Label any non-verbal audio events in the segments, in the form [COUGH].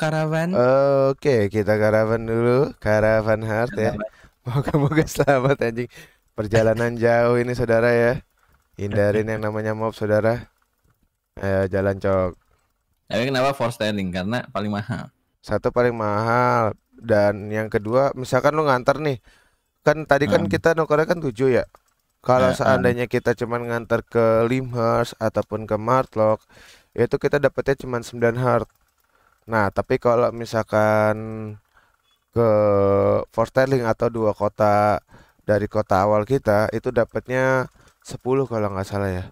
karavan. Oke, kita karavan dulu. Karavan heart ya. Moga-moga selamat anjing. Perjalanan jauh ini saudara ya. Hindarin yang namanya mob saudara. Ayo jalan cok. Tapi kenapa for standing? Karena paling mahal. Satu paling mahal dan yang kedua misalkan lu nganter nih. Kan tadi kan hmm. kan kita nukernya kan tujuh ya. Kalau ya, hmm. seandainya um. kita cuman nganter ke Limhurst ataupun ke Martlock, itu kita dapatnya cuman 9 heart. Nah, tapi kalau misalkan ke Fort atau dua kota dari kota awal kita itu dapatnya 10 kalau nggak salah ya.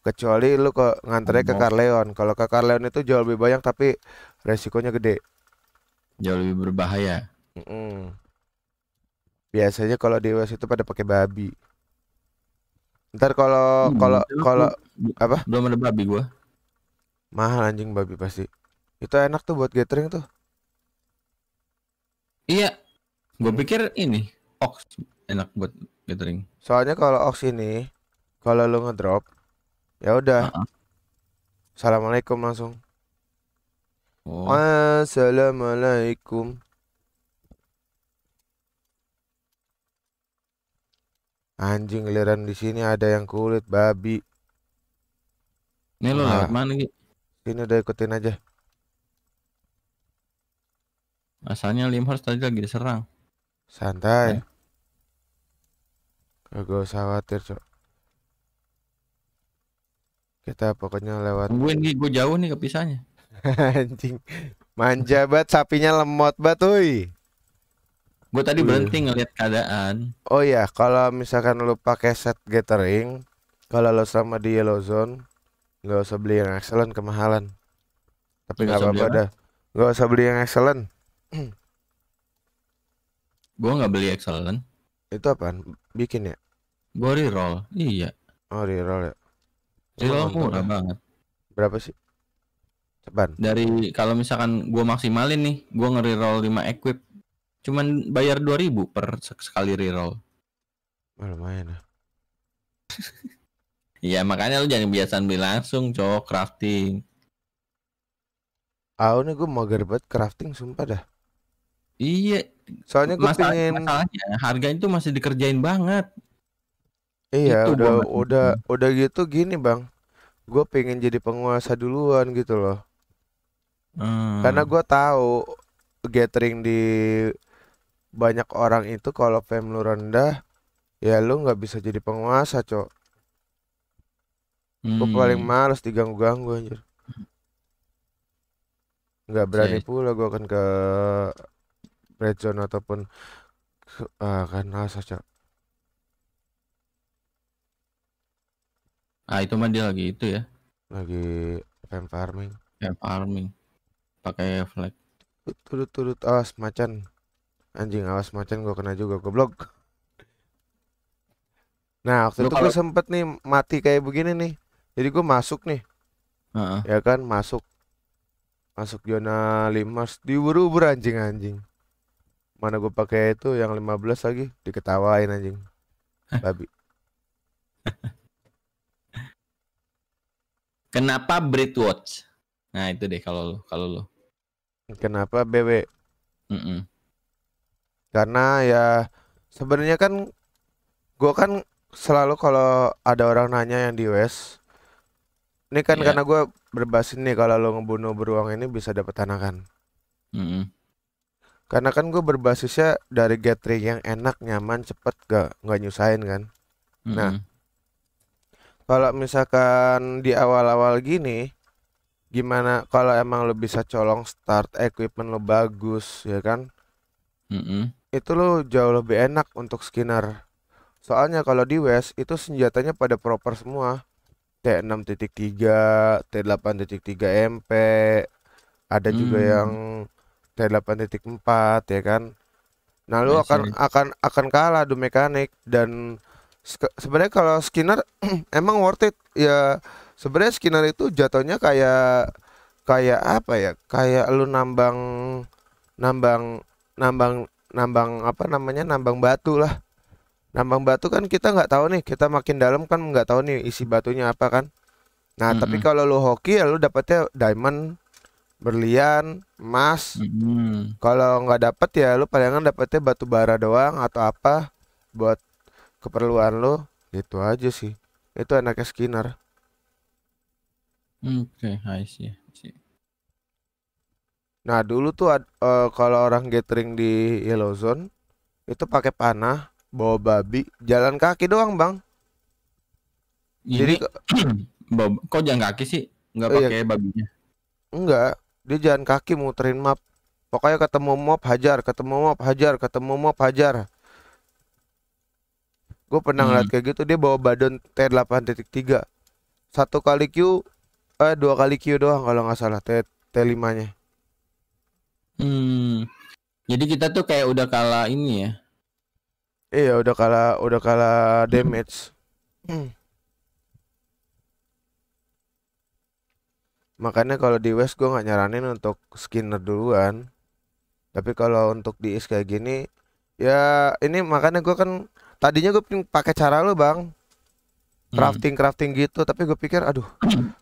Kecuali lu ke nganternya ke Carleon. Kalau ke Carleon itu jauh lebih banyak tapi resikonya gede. Jauh lebih berbahaya. Mm -mm. Biasanya kalau di US itu pada pakai babi. Ntar kalau hmm, kalau kalau apa? Belum ada babi gua. Mahal anjing babi pasti. Itu enak tuh buat gathering tuh. Iya. gua pikir ini ox enak buat gathering. Soalnya kalau ox ini kalau lu ngedrop ya udah. Uh -huh. Assalamualaikum langsung. Oh. Assalamualaikum. Anjing liran di sini ada yang kulit babi. Ini lo nah, mana Ki? Sini udah ikutin aja. Asalnya Limhorst tadi lagi diserang. Santai. Ya. Kagak usah khawatir, Cok. Kita pokoknya lewat. Gue nih, gue jauh nih kepisahnya. [LAUGHS] Anjing. Manja banget sapinya lemot banget, uy. Gue tadi berhenti ngeliat keadaan. Oh iya, kalau misalkan lu pakai set gathering, kalau lo sama di yellow zone, nggak usah beli yang excellent kemahalan. Tapi nggak apa-apa dah. Nggak usah beli yang excellent gua nggak beli excellent. Kan? Itu apa Bikin ya? Gua reroll. Iya. Oh, reroll ya. Reroll murah ya? banget. Berapa sih? Ceban. Dari kalau misalkan gua maksimalin nih, gua ngeriroll 5 equip. Cuman bayar 2000 per sekali reroll. Oh, lumayan lah. [LAUGHS] Iya makanya lu jangan biasa beli langsung cowok crafting. Ah ini gue mau gerbet crafting sumpah dah. Iya. Soalnya gue Masalah, pengen masalahnya harga itu masih dikerjain banget. Iya, gitu udah banget. udah udah gitu gini, Bang. Gue pengen jadi penguasa duluan gitu loh. Hmm. Karena gue tahu gathering di banyak orang itu kalau fam lu rendah, ya lu nggak bisa jadi penguasa, Cok. Hmm. Gue paling males diganggu-ganggu anjir. Nggak berani iya. pula gue akan ke Brejon ataupun uh, saja ah itu mah dia lagi itu ya lagi camp farming camp farming pakai flag turut turut awas macan anjing awas macan gua kena juga goblok nah waktu Lu itu kalau... gue sempet nih mati kayak begini nih jadi gue masuk nih uh -uh. ya kan masuk masuk zona 5 diubur-ubur anjing-anjing mana gue pakai itu yang 15 lagi diketawain anjing babi [LAUGHS] kenapa breed watch nah itu deh kalau lo kalau lo kenapa BW mm -mm. karena ya sebenarnya kan gue kan selalu kalau ada orang nanya yang di US e ini kan yeah. karena gue berbasis nih kalau lo ngebunuh beruang ini bisa dapat tanah kan mm -mm karena kan gue berbasisnya dari gathering yang enak nyaman cepet gak nggak nyusahin kan mm nah kalau misalkan di awal-awal gini gimana kalau emang lo bisa colong start equipment lo bagus ya kan mm-hmm. itu lo jauh lebih enak untuk skinner soalnya kalau di West itu senjatanya pada proper semua T6.3 T8.3 MP ada juga mm. yang T 8.4 ya kan nah lu iya akan akan akan kalah do mekanik dan sebenarnya kalau Skinner [CLEARS THROAT] emang worth it ya sebenarnya Skinner itu jatuhnya kayak kayak apa ya kayak lu nambang nambang nambang nambang apa namanya nambang batu lah nambang batu kan kita nggak tahu nih kita makin dalam kan nggak tahu nih isi batunya apa kan nah mm -hmm. tapi kalau lu hoki ya lu dapetnya diamond berlian, emas. Mm. Kalau nggak dapet ya lu palingan dapetnya batu bara doang atau apa buat keperluan lu. Itu aja sih. Itu anaknya Skinner. Oke, okay, I see. Nah, dulu tuh uh, kalau orang gathering di yellow zone itu pakai panah, bawa babi, jalan kaki doang, Bang. Ini, Jadi [CLEARS THROAT] kok jalan kaki sih? Nggak iya. pakai iya. babinya. Enggak, dia jalan kaki muterin map pokoknya ketemu mob hajar ketemu mob hajar ketemu mob hajar gue pernah hmm. ngeliat kayak gitu dia bawa badon T8.3 satu kali Q eh dua kali Q doang kalau nggak salah T T5 nya hmm. jadi kita tuh kayak udah kalah ini ya iya udah kalah udah kalah damage hmm. makanya kalau di West gue nggak nyaranin untuk skinner duluan tapi kalau untuk di is kayak gini ya ini makanya gue kan tadinya gue pakai cara lo bang hmm. crafting crafting gitu tapi gue pikir aduh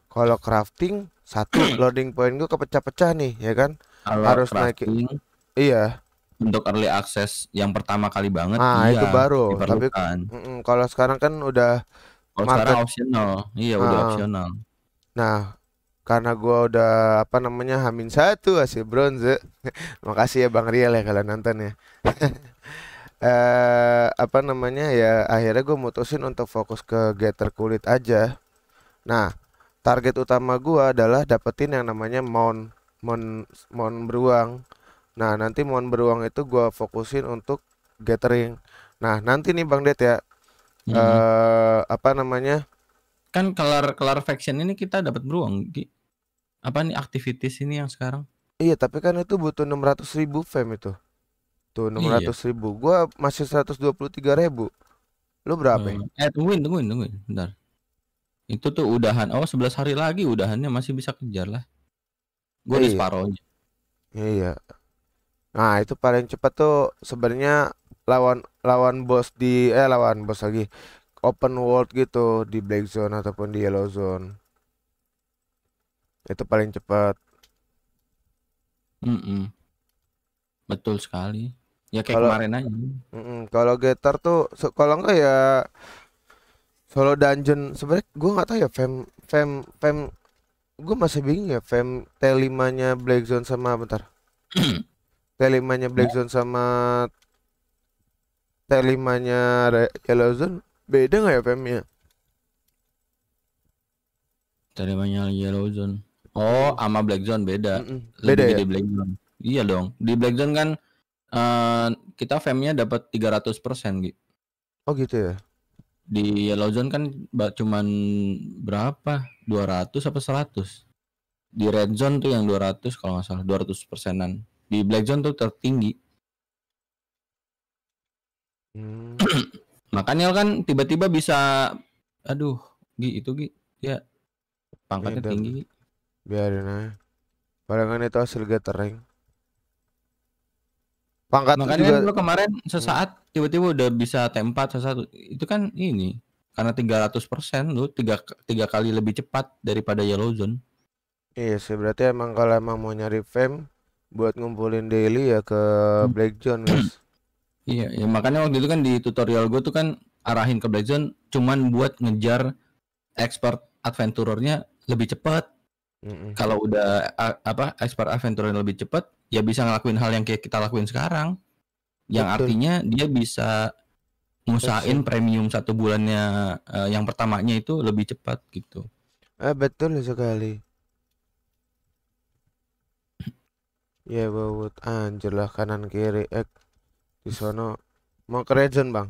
kalau crafting satu [CLEARS THROAT] loading point gue kepecah-pecah nih ya kan kalo harus naikin iya untuk early access yang pertama kali banget nah, iya, itu baru tapi mm kalau sekarang kan udah kalau sekarang optional iya nah, udah ah. optional Nah, karena gua udah apa namanya Hamin satu hasil bronze. [LAUGHS] Makasih ya Bang Riel ya kalian nonton ya. [LAUGHS] eh apa namanya ya akhirnya gue mutusin untuk fokus ke getter kulit aja nah target utama gua adalah dapetin yang namanya mount mount mount beruang nah nanti mount beruang itu gua fokusin untuk gathering nah nanti nih bang Det ya mm hmm. uh, apa namanya kan kelar kelar faction ini kita dapat beruang apa nih aktivitas ini yang sekarang iya tapi kan itu butuh 600 ribu fam itu tuh 600 iya. ribu gua masih 123 ribu lu berapa hmm. eh tungguin tungguin tungguin bentar itu tuh udahan oh 11 hari lagi udahannya masih bisa kejar lah gua iya. aja separohnya iya nah itu paling cepat tuh sebenarnya lawan lawan bos di eh lawan bos lagi open world gitu di black zone ataupun di yellow zone itu paling cepat. Mm-mm. Betul sekali. Ya kayak kalau, kemarin aja. Mm, kalau getar tuh so, kalau enggak ya solo dungeon sebenarnya gue nggak tahu ya fam fam fam gue masih bingung ya fam T5 nya Black Zone sama bentar T5 [CLEARS THROAT] nya Black Zone sama T5 nya Yellow Zone beda nggak ya famnya T5 nya Yellow Zone Oh, sama Black Zone beda. Mm-mm. Beda Lebih ya? Black Zone. Iya dong. Di Black Zone kan uh, kita famnya dapat 300% gitu. Oh gitu ya. Di Yellow Zone kan cuma berapa? 200 apa 100? Di Red Zone tuh yang 200 kalau nggak salah, 200 persenan. Di Black Zone tuh tertinggi. Hmm. [CLEARS THROAT] Makanya kan tiba-tiba bisa aduh, Gi itu Gi. Ya. Pangkatnya iya, Beda. tinggi biarin aja kan itu hasil gathering pangkat makanya juga... Kan lu kemarin sesaat hmm. tiba-tiba udah bisa tempat 4 sesaat itu kan ini karena 300 persen lu tiga tiga kali lebih cepat daripada yellow zone iya sih berarti emang kalau emang mau nyari fame buat ngumpulin daily ya ke hmm. black zone guys [CLEARS THROAT] iya ya, makanya waktu itu kan di tutorial gue tuh kan arahin ke black zone cuman buat ngejar expert adventurernya lebih cepat Mm-hmm. Kalau udah a- apa expert adventure lebih cepat, ya bisa ngelakuin hal yang kayak kita lakuin sekarang. Yang Betul. artinya dia bisa ngusahain premium satu bulannya uh, yang pertamanya itu lebih cepat gitu. Eh, betul sekali. Ya buat anjir lah kanan kiri eh di sono mau ke region bang?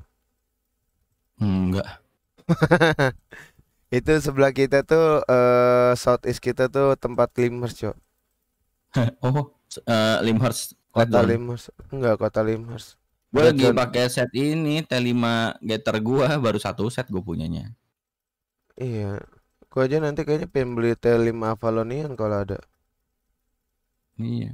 Hmm, enggak. [LAUGHS] itu sebelah kita tuh uh, eh, east kita tuh tempat Limers cok [LAUGHS] oh uh, eh, Limers kota Limers enggak kota Limers gue lagi pakai set ini T5 getter gua baru satu set gue punyanya iya gua aja nanti kayaknya pengen beli T5 Avalonian kalau ada iya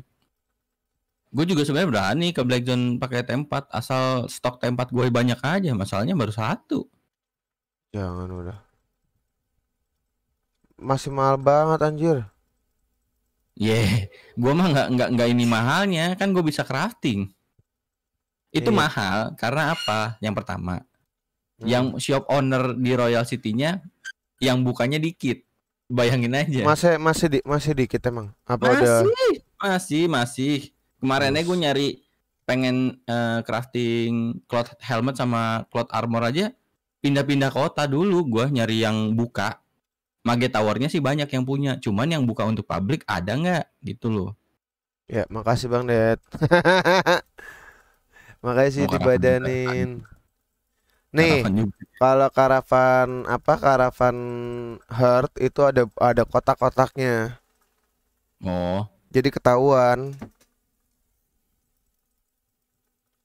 gue juga sebenarnya berani ke Black Zone pakai tempat asal stok tempat gue banyak aja masalahnya baru satu jangan udah masih mahal banget anjir. Yeah, gua mah nggak nggak nggak ini mahalnya, kan gue bisa crafting. Itu yeah. mahal karena apa? Yang pertama, hmm. yang shop owner di Royal City-nya yang bukanya dikit. Bayangin aja. Masih masih di, masih dikit emang. Apa masih, udah Masih, masih. Kemarinnya gue nyari pengen uh, crafting cloth helmet sama cloth armor aja pindah-pindah kota dulu gua nyari yang buka Mage Towernya sih banyak yang punya, cuman yang buka untuk publik ada nggak gitu loh. Ya, makasih Bang Det. [LAUGHS] makasih oh, dibadanin. Kan? Nih, kalau karavan apa karavan hurt itu ada ada kotak-kotaknya. Oh. Jadi ketahuan.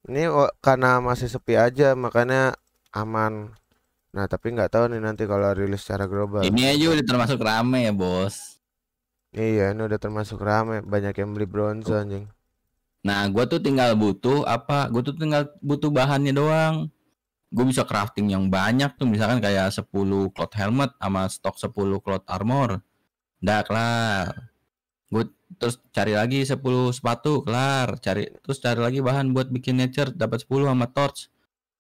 Ini oh, karena masih sepi aja makanya aman. Nah tapi nggak tahu nih nanti kalau rilis secara global. Ini aja udah termasuk rame ya bos. Iya ini udah termasuk rame banyak yang beli bronze oh. anjing. Nah gue tuh tinggal butuh apa? Gue tuh tinggal butuh bahannya doang. Gue bisa crafting yang banyak tuh misalkan kayak 10 cloth helmet sama stok 10 cloth armor. Udah kelar. Gue terus cari lagi 10 sepatu kelar. Cari terus cari lagi bahan buat bikin nature dapat 10 sama torch.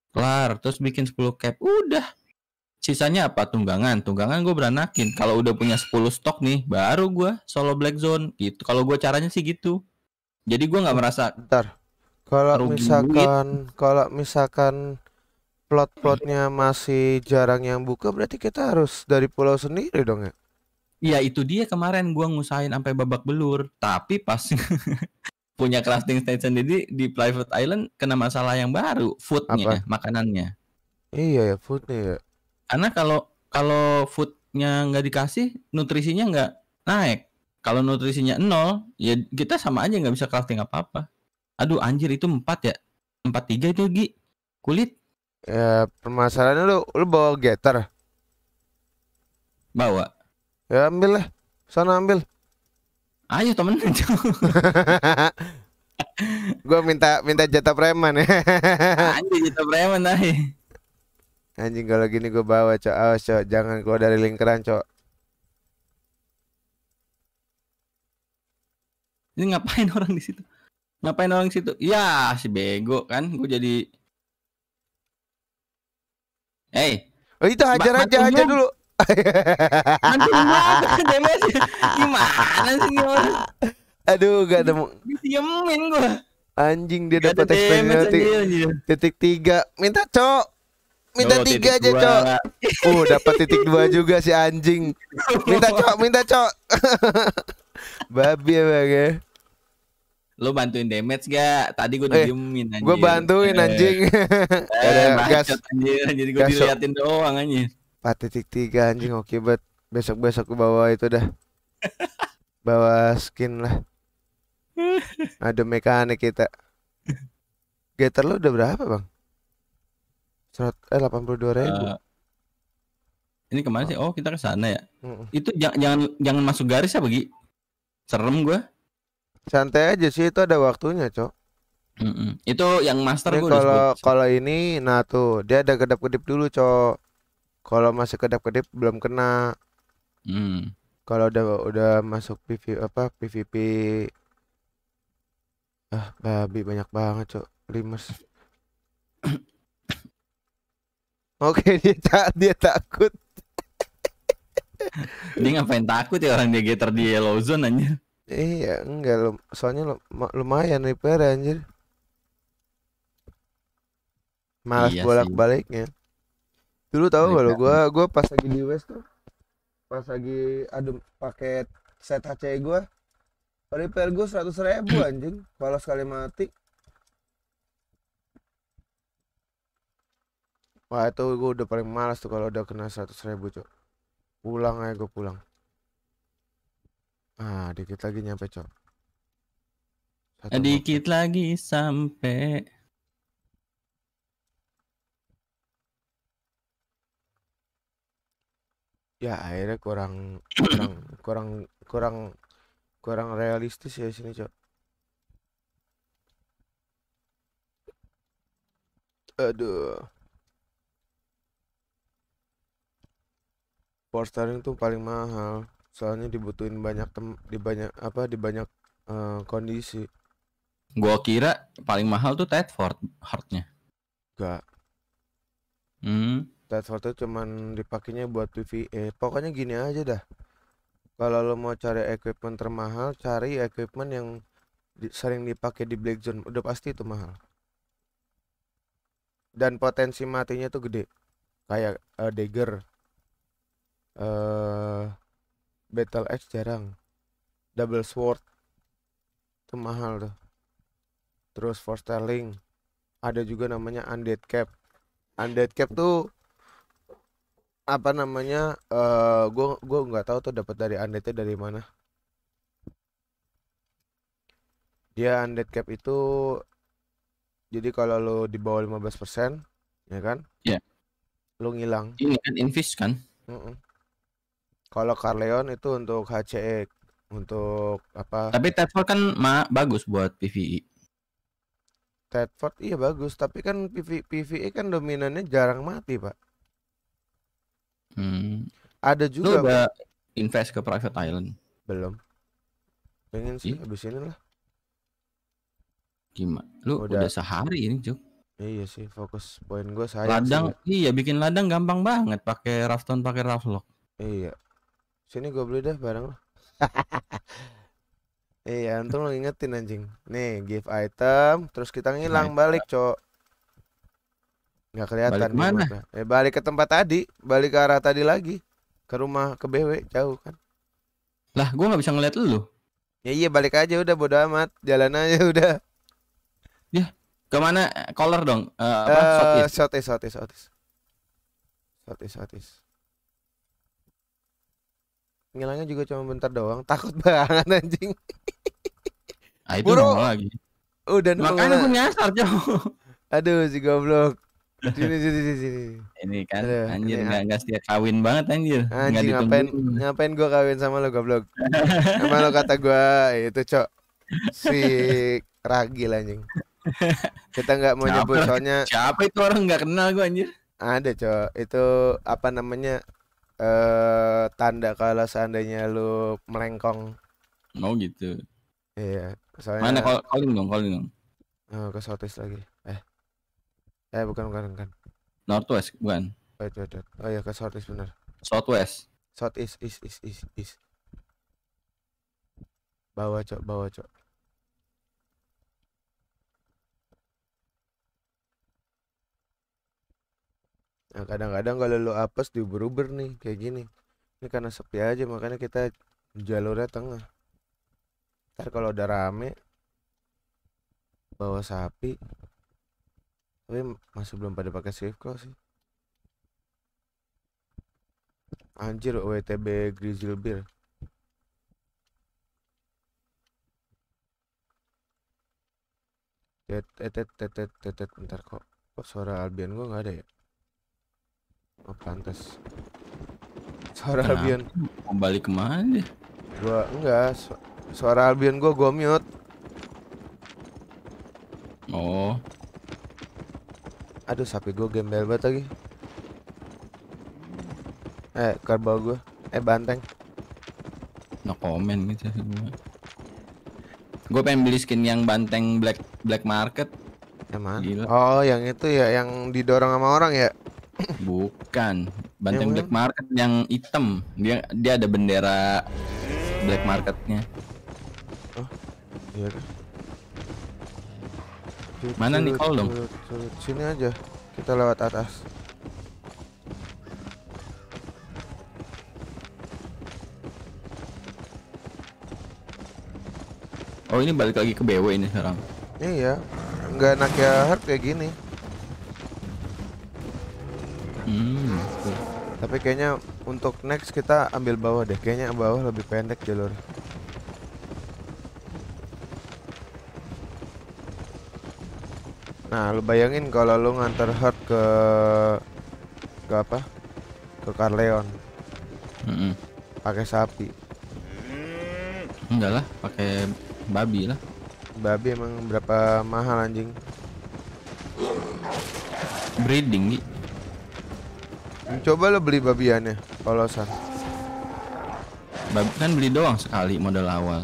Kelar, terus bikin 10 cap. Udah sisanya apa tunggangan tunggangan gue beranakin kalau udah punya 10 stok nih baru gue solo black zone gitu kalau gue caranya sih gitu jadi gue nggak merasa ntar kalau misalkan kalau misalkan plot-plotnya masih jarang yang buka berarti kita harus dari pulau sendiri dong ya Iya itu dia kemarin gua ngusahain sampai babak belur tapi pas [LAUGHS] punya crafting station jadi di private island kena masalah yang baru foodnya makanannya iya ya foodnya ya karena kalau kalau foodnya nggak dikasih, nutrisinya nggak naik. Kalau nutrisinya nol, ya kita sama aja nggak bisa crafting apa-apa. Aduh anjir itu empat ya, empat tiga itu Gi. Kulit. Ya permasalahannya lu, lu bawa getar Bawa. Ya ambil lah, sana ambil. Ayo temen [LAUGHS] Gue minta minta jatah preman ya. [LAUGHS] Anjir jatah preman nih Anjing kalau gini gue bawa cok Awas cok Jangan keluar dari lingkaran cok Ini ngapain [LAUGHS] orang di situ? Ngapain orang di situ? Ya si bego kan Gue jadi Hey Oh itu hajar aja Hajar dulu Nanti banget ya? Gimana sih ini Aduh gak nemu Diemin gue Anjing dia dapat experience titik tiga minta cok minta tiga aja cok [LAUGHS] uh dapat titik dua juga si anjing minta cok minta cok [LAUGHS] babi ya bang ya lo bantuin damage gak? Tadi gue eh, diemin eh, anjing. Gue eh, bantuin anjing. Eh, eh, gas, anjir, jadi gue diliatin doang anjing. tiga anjing oke okay, bet. Besok-besok gue bawa itu dah. [LAUGHS] bawa skin lah. Ada mekanik kita. Getter lo udah berapa, Bang? Serat, eh 82 ribu. Uh, ini kemana oh. sih? Oh kita ke sana ya. Mm Itu jangan jangan masuk garis ya bagi. Serem gue. Santai aja sih itu ada waktunya cok. Mm -mm. Itu yang master gue. Kalau kalau ini, nah tuh dia ada kedap kedip dulu cok. Kalau masih kedap kedip belum kena. Mm. Kalau udah udah masuk PV apa PVP. Ah babi banyak banget cok. limas Oke, [LAUGHS] dia tak dia takut. dia ngapain takut ya orang dia geter di yellow zone aja. Iya, enggak lo soalnya lum lumayan repair anjir. Malas iya bolak-baliknya. Dulu tau gak lo gua gue pas lagi di West tuh pas lagi adem paket set HC gue. repair gue seratus ribu anjing kalau sekali mati Wah itu gue udah paling malas tuh kalau udah kena seratus ribu cok Pulang aja gue pulang Ah dikit lagi nyampe cok Satu Dikit lagi sampai Ya akhirnya kurang kurang kurang kurang kurang realistis ya sini cok Aduh power steering tuh paling mahal soalnya dibutuhin banyak tem di banyak apa di banyak uh, kondisi gua kira paling mahal tuh Tedford hardnya enggak hmm. Tedford tuh cuman dipakainya buat PVA e. pokoknya gini aja dah kalau lo mau cari equipment termahal cari equipment yang di, sering dipakai di black zone udah pasti itu mahal dan potensi matinya tuh gede kayak uh, dagger uh, battle X jarang double sword itu mahal tuh terus for ada juga namanya undead cap undead cap tuh apa namanya uh, eh, gue gue nggak tahu tuh dapat dari undeadnya dari mana dia undead cap itu jadi kalau lo di bawah 15% ya kan? Ya. Yeah. Lo ngilang. Ini kan invis kan? uh -uh. Kalau Carleon itu untuk HCE untuk apa? Tapi Tedford kan ma bagus buat PVE. Tedford iya bagus, tapi kan PV PVE e kan dominannya jarang mati, Pak. Hmm. Ada juga Lu udah invest ke private island? Belum. Pengen sih habis ini lah. Gimana? Lu udah, udah sehari ini, Cuk. Iya sih, fokus poin gue saya. Ladang, sih. iya bikin ladang gampang banget pakai rafton, pakai raflock. Iya. Sini gue beli dah barang lo. [LAUGHS] iya, untung lo ingetin anjing. Nih, give item, terus kita ngilang nah, balik, iya. Cok. Nggak kelihatan. Balik mana? Eh, balik ke tempat tadi, balik ke arah tadi lagi. Ke rumah ke BW jauh kan. Lah, gua nggak bisa ngeliat lu. Ya iya balik aja udah bodo amat, jalan aja [LAUGHS] udah. Ya, kemana? Eh, color dong. Uh, apa? Uh, shot sate Shot sotis. shot ngilangnya juga cuma bentar doang [LAUGHS] takut banget anjing ah itu nongol lagi udah oh, nongol makanya gue nyasar jauh [LAUGHS] aduh si goblok sini sini sini sini ini kan aduh, anjir nggak ah. nggak setiap kawin banget anjir anjing ngapain ngapain gue kawin sama lo goblok [LAUGHS] sama lo kata gue itu cok si ragil anjing kita nggak mau nyebut soalnya siapa itu orang nggak kenal gue anjir ada cok itu apa namanya uh, tanda kalau seandainya lu melengkong. Oh gitu. Iya, soalnya Mana call, calling dong, calling dong. Oh, ke Southeast lagi. Eh. Eh, bukan bukan bukan. Northwest bukan. Wait, wait, wait. Oh ya ke Southeast benar. Southwest. Southeast, is is is is. Bawa cok, bawa cok. Nah, kadang-kadang kalau lu apes di Uber nih kayak gini. Ini karena sepi aja makanya kita jalurnya tengah. Ntar kalau udah rame bawa sapi. Tapi masih belum pada pakai safe call sih. Anjir WTB Grizzly Bear. Tet tet tet tet tet bentar kok. Kok suara Albion gua nggak ada ya? Oh, pantas. Suara Kenapa? Albion. Kembali kemana? Gua enggak. Su suara Albion gua gua mute. Oh. Aduh, sapi gua gembel banget lagi. Eh, kerbau gua. Eh, banteng. No komen gitu ya, semua. Gue pengen beli skin yang banteng black black market. Yang Gila. Oh, yang itu ya yang didorong sama orang ya? bukan banteng ya, black market yang hitam dia dia ada bendera black marketnya oh, iya kan? mana nih kalau dong sini aja kita lewat atas Oh ini balik lagi ke BW ini sekarang Iya Nggak enak ya hard kayak gini Hmm, betul. Tapi kayaknya untuk next kita ambil bawah deh. Kayaknya bawah lebih pendek jalur. Nah, lu bayangin kalau lu nganter herd ke ke apa? Ke Carleon. Mm -mm. Pakai sapi. Enggak lah, pakai babi lah. Babi emang berapa mahal anjing? Breeding, Coba lo beli babiannya, polosan. Babi kan beli doang sekali modal awal.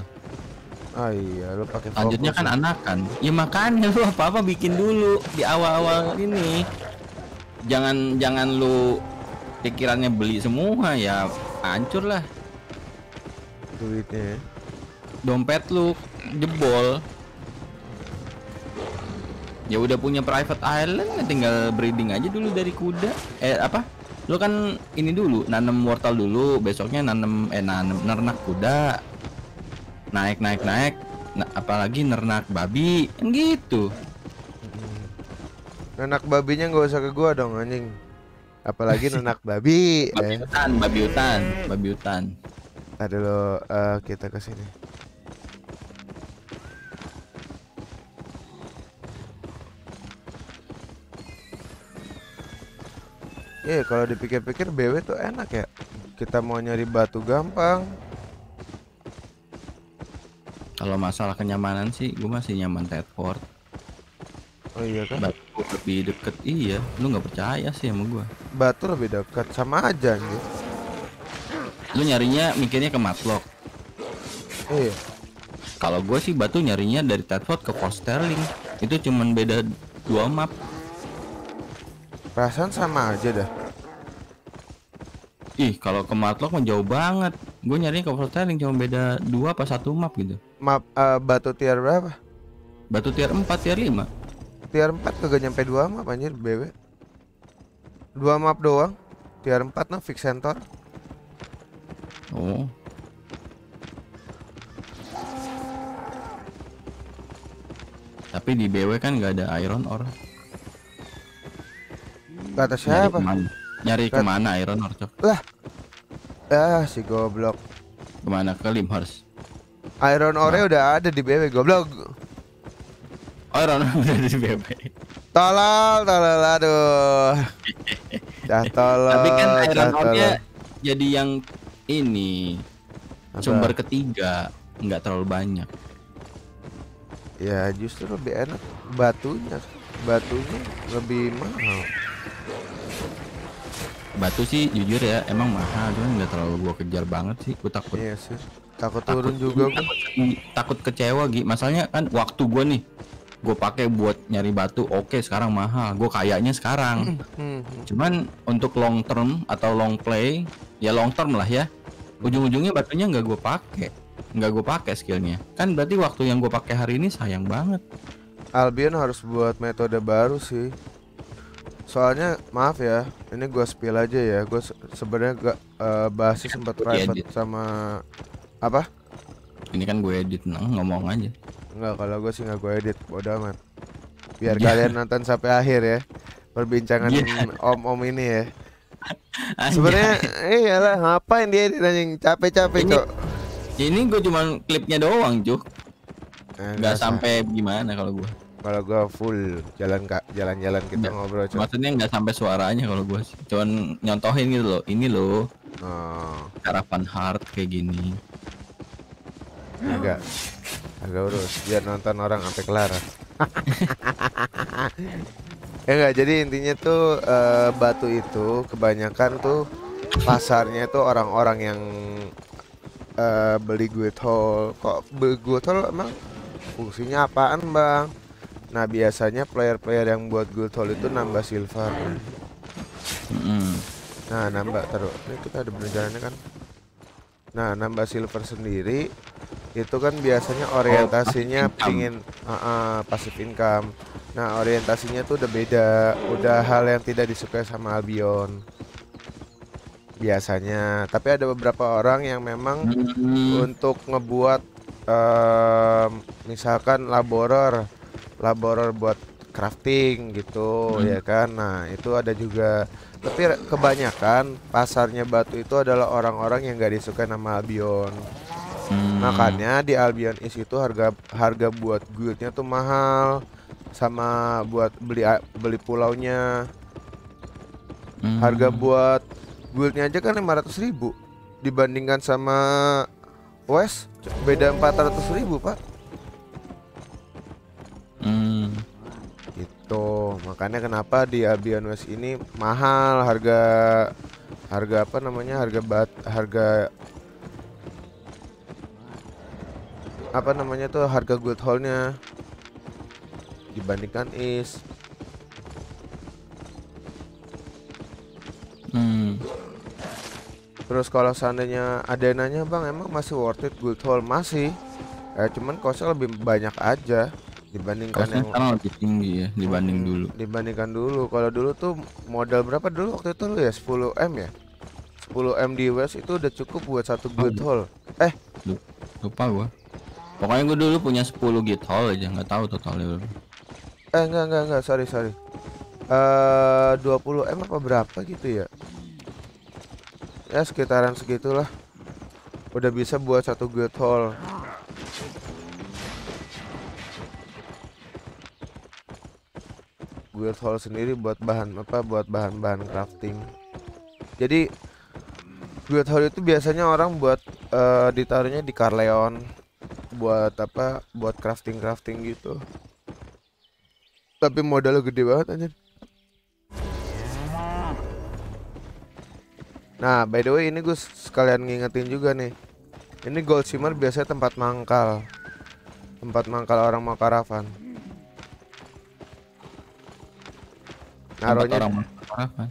Ah iya, lo pakai Lanjutnya kan anakan. Ya makanya lo apa-apa bikin dulu di awal-awal ini. Jangan jangan lo pikirannya beli semua ya hancur lah duitnya ya. dompet lu jebol ya udah punya private island tinggal breeding aja dulu dari kuda eh apa lu kan ini dulu nanam wortel dulu besoknya nanam eh nanam nernak kuda naik naik naik nah, apalagi nernak babi kan gitu nernak babinya nggak usah ke gua dong anjing apalagi nernak babi [LAUGHS] babi eh. hutan babi hutan babi hutan ada lo uh, kita ke sini Iya, yeah, kalau dipikir-pikir BW tuh enak ya. Kita mau nyari batu gampang. Kalau masalah kenyamanan sih, gue masih nyaman teleport. Oh iya kan? Batu lebih deket, iya. Lu nggak percaya sih sama gue? Batu lebih deket, sama aja nih. Lu nyarinya mikirnya ke matlock. Iya. Kalau gue sih batu nyarinya dari Tedford ke Port Itu cuman beda dua map. Perasaan sama aja dah. Ih, kalau ke Matlock menjauh banget. Gue nyari ke Fortelling cuma beda dua apa satu map gitu. Map uh, batu tier berapa? Batu tier 4, tier 5. Tier 4 kagak nyampe dua map anjir bebe Dua map doang. Tier 4 nah fix center. Oh. Tapi di BW kan nggak ada iron ore. Kata siapa? Nyari kemana, nyari kemana Iron Horse? Lah. Ah, si goblok. Kemana ke Limhorse? Iron Ore nah. udah ada di BB goblok. Iron Ore udah di BB. Tolol, tolol aduh. [LAUGHS] Dah tolol. Tapi kan Iron Ore jadi yang ini Apa? sumber ketiga nggak terlalu banyak. Ya justru lebih enak batunya, batunya lebih mahal batu sih jujur ya emang mahal cuman nggak terlalu gua kejar banget sih gua takut iya sih takut, takut turun juga gua. takut, kecewa gitu masalahnya kan waktu gua nih gua pakai buat nyari batu oke okay, sekarang mahal gua kayaknya sekarang hmm, hmm, hmm. cuman untuk long term atau long play ya long term lah ya ujung-ujungnya batunya nggak gua pakai nggak gue pakai skillnya kan berarti waktu yang gue pakai hari ini sayang banget Albion harus buat metode baru sih soalnya maaf ya ini gue spill aja ya gue se sebenarnya gak uh, eh, bahasnya kan sempat private edit. sama apa ini kan gue edit nah, ngomong aja Enggak kalau gue sih nggak gue edit bodo amat biar yeah. kalian iya. nonton sampai akhir ya perbincangan yeah. om om ini ya [LAUGHS] sebenarnya lah ngapain dia edit anjing capek-capek kok ini gue cuman klipnya doang cuk eh, nggak sampai gimana kalau gue kalau gua full jalan kak jalan-jalan kita nggak, ngobrol cuman. maksudnya nggak sampai suaranya kalau gua sih cuman nyontohin gitu loh ini loh oh. karapan hard kayak gini agak agak urus biar nonton orang sampai kelar [LAUGHS] ya enggak jadi intinya tuh uh, batu itu kebanyakan tuh pasarnya tuh orang-orang yang uh, beli guild tol, kok beli guild tol emang fungsinya apaan bang Nah biasanya player-player yang buat gold hole itu nambah silver. Mm. Nah nambah taruh ini kita ada benjarannya kan. Nah nambah silver sendiri itu kan biasanya oh, orientasinya oh, pingin uh, uh, pasif income. Nah orientasinya tuh udah beda, udah hal yang tidak disukai sama Albion biasanya. Tapi ada beberapa orang yang memang mm. untuk ngebuat uh, misalkan laborer labor buat crafting gitu hmm. ya kan. Nah, itu ada juga tapi kebanyakan pasarnya Batu itu adalah orang-orang yang gak disukai nama Albion. Hmm. Makanya di Albion East itu harga harga buat guildnya tuh mahal sama buat beli beli pulaunya. Hmm. Harga buat guildnya aja kan 500 ribu dibandingkan sama West beda 400 ribu pak Hmm. Itu makanya kenapa di Albion West ini mahal harga harga apa namanya harga bat harga apa namanya tuh harga gold nya dibandingkan is hmm. terus kalau seandainya ada nanya bang emang masih worth it gold hole masih eh, cuman kosnya lebih banyak aja dibandingkan yang sekarang lebih tinggi ya dibanding hmm, dulu dibandingkan dulu kalau dulu tuh modal berapa dulu waktu itu lu ya 10 m ya 10 m di US itu udah cukup buat satu guild hole eh lupa gua pokoknya gua dulu punya 10 git hole aja nggak tahu totalnya berapa eh enggak enggak enggak sorry sorry eh uh, 20 m apa berapa gitu ya ya sekitaran segitulah udah bisa buat satu good hole guild hall sendiri buat bahan apa buat bahan-bahan crafting jadi guild hall itu biasanya orang buat uh, ditaruhnya di Carleon buat apa buat crafting crafting gitu tapi modalnya gede banget aja. Nah, by the way ini gue sekalian ngingetin juga nih. Ini gold shimmer biasanya tempat mangkal. Tempat mangkal orang mau karavan. naruhnya orang mana?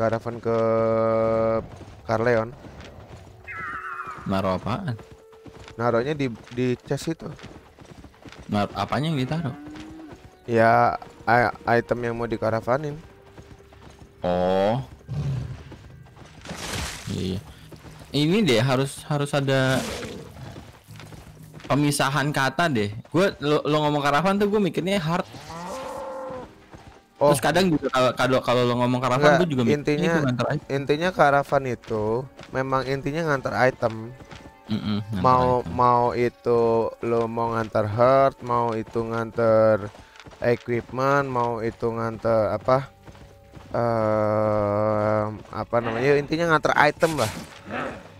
caravan ke Carleon. Naruh apaan? Naruhnya di di chest itu. Naruh apanya yang ditaruh? Ya item yang mau dikaravanin. Oh. Iya. Ini deh harus harus ada pemisahan kata deh. Gue lo, lo ngomong karavan tuh gue mikirnya hard Oh. Terus kadang juga kalau kalau lo ngomong karavan Nggak, juga intinya itu intinya karavan itu memang intinya ngantar item. Mm -mm, ngantar mau item. mau itu lo mau ngantar heart, mau itu ngantar equipment, mau itu ngantar apa? uh, apa namanya? Ya intinya ngantar item lah.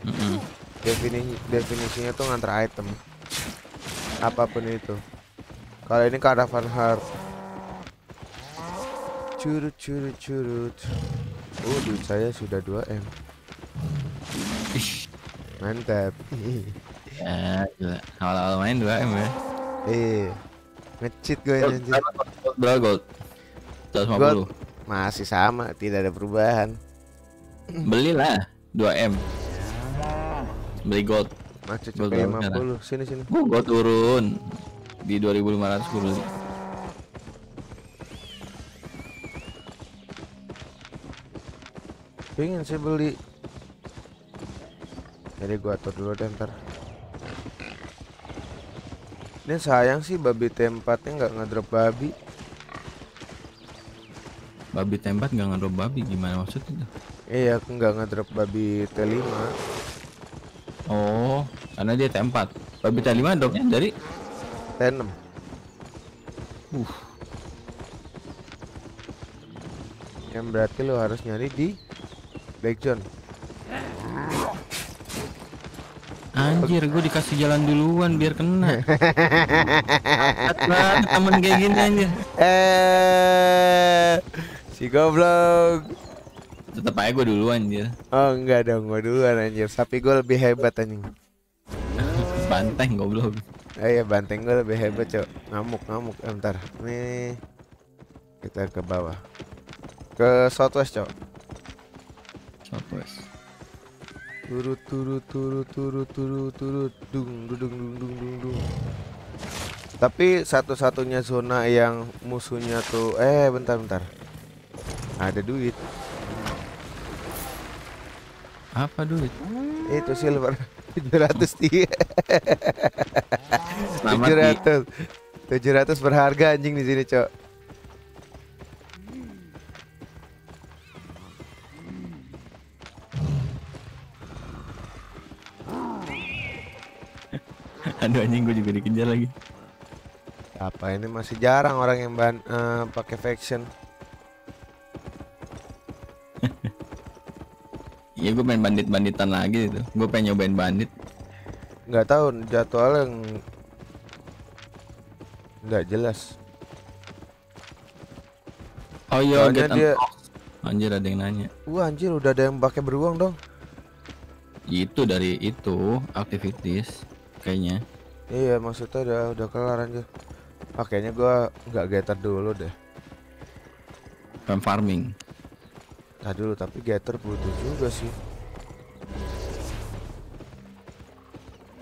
Mm -mm. Definisi definisinya tuh ngantar item. Apapun itu. Kalau ini karavan heart curut curut curut oh duit saya sudah 2M mantap ya gila awal-awal main 2M ya eh ngecit gue anjir berapa gold? 250 gold masih sama tidak ada perubahan belilah 2M beli gold macet gold 50 sini sini gue oh, gold turun di 2500 gue beli pingin sih beli jadi gua atur dulu deh ntar ini sayang sih babi tempatnya nggak ngedrop babi babi tempat nggak ngedrop babi gimana maksudnya iya nggak ngedrop babi T5 oh karena dia tempat babi T5 dropnya dari T6 uh yang berarti lo harus nyari di Baik John. Anjir, gue dikasih jalan duluan biar kena. banget temen kayak gini anjir. Eh, si goblok. Tetap aja gue duluan anjir. Oh enggak dong, gue duluan anjir. tapi gue lebih hebat anjing. [LAUGHS] banteng goblok. Eh ya banteng gue lebih hebat cok. Ngamuk ngamuk, eh, Nih kita ke bawah. Ke southwest cok. turut turut turut turut turut turut dung dung dung dung dung dung tapi satu-satunya zona yang musuhnya tuh eh bentar bentar ada duit apa duit itu silver 700 tiga 700 700 berharga anjing di sini cok Aduh anjing gue juga dikejar lagi. Apa ini masih jarang orang yang ban uh, pakai faction. [LAUGHS] Iya gue main bandit-banditan lagi itu. Gue pengen nyobain bandit. Gak tau jadwal yang nggak jelas. Oh iya, dia... Unlock. Anjir ada yang nanya. Wah anjir udah ada yang pakai beruang dong. Itu dari itu activities kayaknya. Iya maksudnya udah udah kelar aja. Pakainya gua nggak getter dulu deh. Pem farming. Tadi nah, dulu tapi getter butuh juga sih.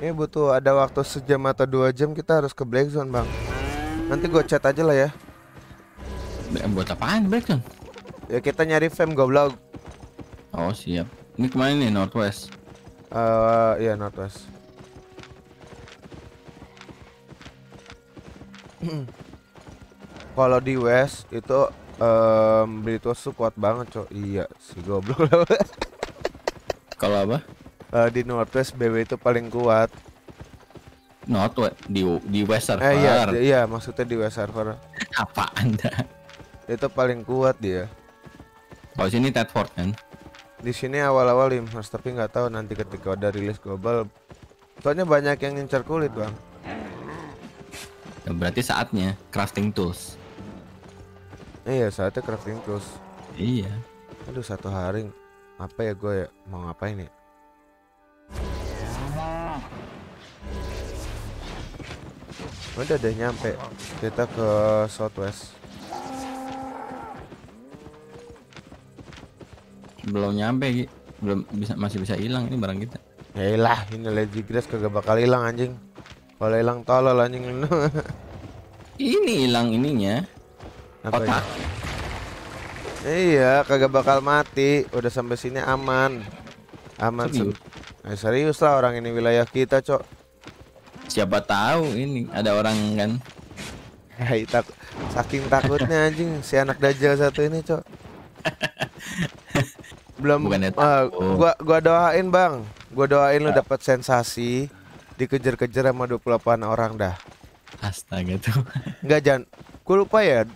Ini butuh ada waktu sejam atau dua jam kita harus ke Black Zone bang. Nanti gue chat aja lah ya. Buat apaan Black Zone? Ya kita nyari fam goblok. Oh siap. Ini kemana nih Northwest? Eh uh, ya Northwest. kalau di West itu um, beli tuh kuat banget cok iya si goblok kalau apa uh, di Northwest BW itu paling kuat Northwest di di West server eh, iya, iya maksudnya di West server apa anda itu paling kuat dia kalau oh, sini Tedford kan di sini awal-awal Limhurst tapi nggak tahu nanti ketika udah rilis global soalnya banyak yang ngincar kulit bang Ya, berarti saatnya crafting tools. Iya, saatnya crafting tools. Iya. Aduh, satu hari apa ya gue ya? mau ngapain ya? Udah deh nyampe. Kita ke southwest. Belum nyampe, Belum bisa masih bisa hilang ini barang kita. Yaelah, ini lazy grass kagak bakal hilang anjing. Boleh hilang tolol anjing lu. Ini hilang ininya. Apa Ya? Iya, kagak bakal mati. Udah sampai sini aman. Aman serius. Nah, serius lah orang ini wilayah kita, Cok. Siapa tahu ini ada orang kan. [LAUGHS] Hai tak saking takutnya [LAUGHS] anjing si anak dajal satu ini, Cok. [LAUGHS] Belum uh, gua gua doain, Bang. Gua doain lu dapat sensasi dikejar-kejar sama 28 orang dah. Astaga tuh. Enggak [LAUGHS] jangan. Gue lupa ya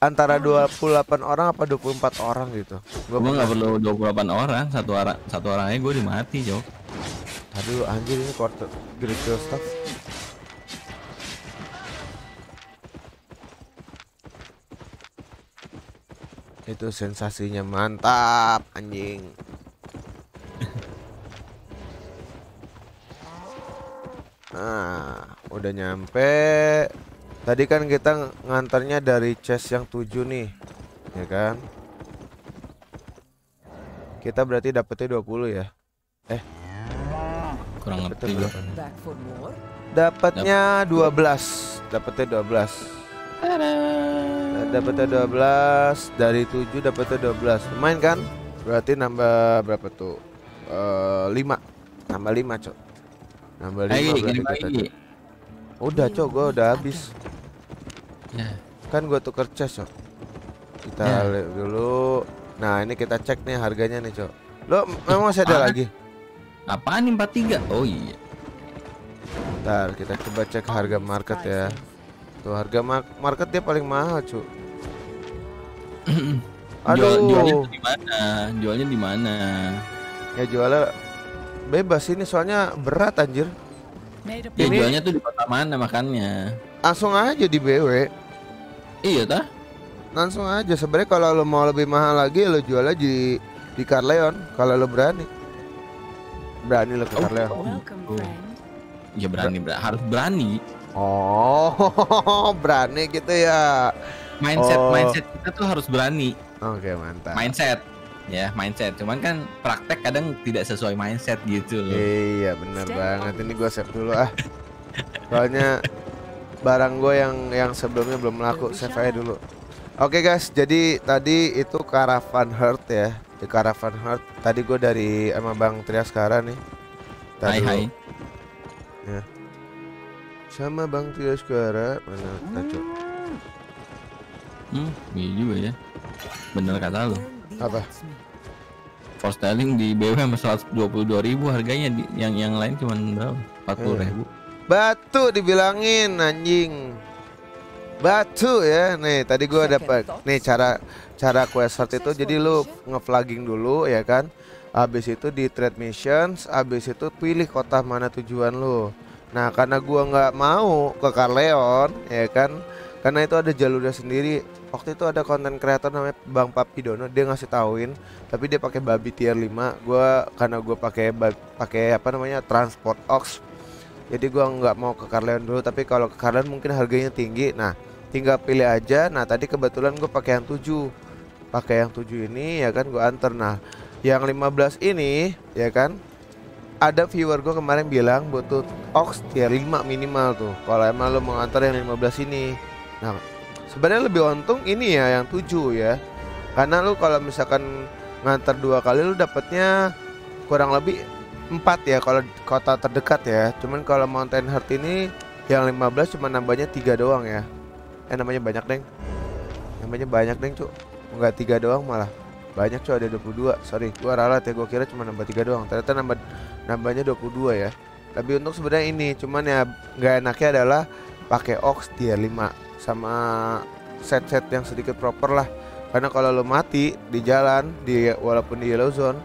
antara 28 orang apa 24 orang gitu. Gua nggak perlu 28 orang, satu orang satu orangnya gue dimati, Jok. Aduh anjir ini quarter gede staff. Itu sensasinya mantap anjing. Nah, udah nyampe. Tadi kan kita ngantarnya dari chest yang tujuh nih. Ya kan? Kita berarti dapetnya 20 ya. Eh. Kurang dapetnya ngerti berapa? Dapatnya 12. Dapatnya 12. Dapatnya belas dari 7 dapatnya belas main kan? Berarti nambah berapa tuh? Eh, lima uh, 5. Nambah 5, Cok. Nambah lagi, lagi. Udah, cok, gua udah habis. Ya. Kan gua tuker chest, cok. Kita ya. lihat dulu. Nah, ini kita cek nih harganya nih, cok. Lo memang masih ada ah. lagi? Apaan nih empat tiga? Oh iya. Ntar kita coba cek harga market ya. Tuh harga mar market dia paling mahal, cok. [CLEARS THROAT] Aduh. Jual, jualnya di mana? Jualnya di mana? Ya jualnya Bebas ini soalnya berat anjir. Ya jualnya tuh di kota mana makannya? Langsung aja di BW. Iya tah? Langsung aja. Sebenarnya kalau lo mau lebih mahal lagi lo jual aja di di Carleon kalau lo berani. Berani lo ke oh, Carleon. Oh. Ya berani, berani, harus berani. Oh, [LAUGHS] berani gitu ya. Mindset oh. mindset kita tuh harus berani. Oke, okay, mantap. Mindset ya mindset cuman kan praktek kadang tidak sesuai mindset gitu loh iya benar banget ini gue save dulu ah soalnya barang gue yang yang sebelumnya belum laku save aja dulu oke guys jadi tadi itu caravan heart ya di caravan heart tadi gue dari emang bang sekarang nih Tadu. hai, hai. Ya. sama bang sekarang mana taco nah, hmm ini iya juga ya bener kata lo apa for styling di BW sama 122 ribu harganya di, yang yang lain cuma berapa 40 eh. ribu batu dibilangin anjing batu ya nih tadi gua dapat nih cara cara quest start itu jadi lu ngeflagging dulu ya kan habis itu di trade missions habis itu pilih kota mana tujuan lu nah karena gua nggak mau ke Karleon ya kan karena itu ada jalurnya sendiri waktu itu ada konten kreator namanya Bang Papi Dono dia ngasih tauin tapi dia pakai babi tier 5 gua karena gua pakai pakai apa namanya transport ox jadi gua nggak mau ke Karlian dulu tapi kalau ke Karlian mungkin harganya tinggi nah tinggal pilih aja nah tadi kebetulan gue pakai yang 7 pakai yang 7 ini ya kan gue antar nah yang 15 ini ya kan ada viewer gue kemarin bilang butuh ox tier 5 minimal tuh kalau emang lo mau antar yang 15 ini Nah, sebenarnya lebih untung ini ya yang 7 ya. Karena lu kalau misalkan ngantar dua kali lu dapatnya kurang lebih 4 ya kalau kota terdekat ya. Cuman kalau Mountain Heart ini yang 15 cuma nambahnya 3 doang ya. Eh namanya banyak, Deng. Namanya banyak, Deng, Cuk. Enggak 3 doang malah. Banyak Cuk, ada 22 Sorry gua ralat ya Gua kira cuma nambah 3 doang Ternyata nambah nambahnya 22 ya tapi untuk sebenarnya ini Cuman ya nggak enaknya adalah pakai ox tier 5 sama set-set yang sedikit proper lah karena kalau lo mati di jalan di walaupun di yellow zone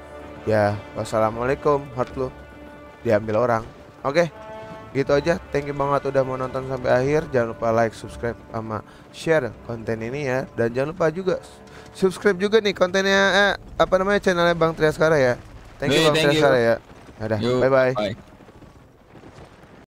ya wassalamualaikum heart lo diambil orang oke okay, gitu aja thank you banget udah mau nonton sampai akhir jangan lupa like subscribe sama share konten ini ya dan jangan lupa juga subscribe juga nih kontennya eh, apa namanya channelnya Bang Triaskara ya thank you Bang Triaskara ya ada bye bye, bye.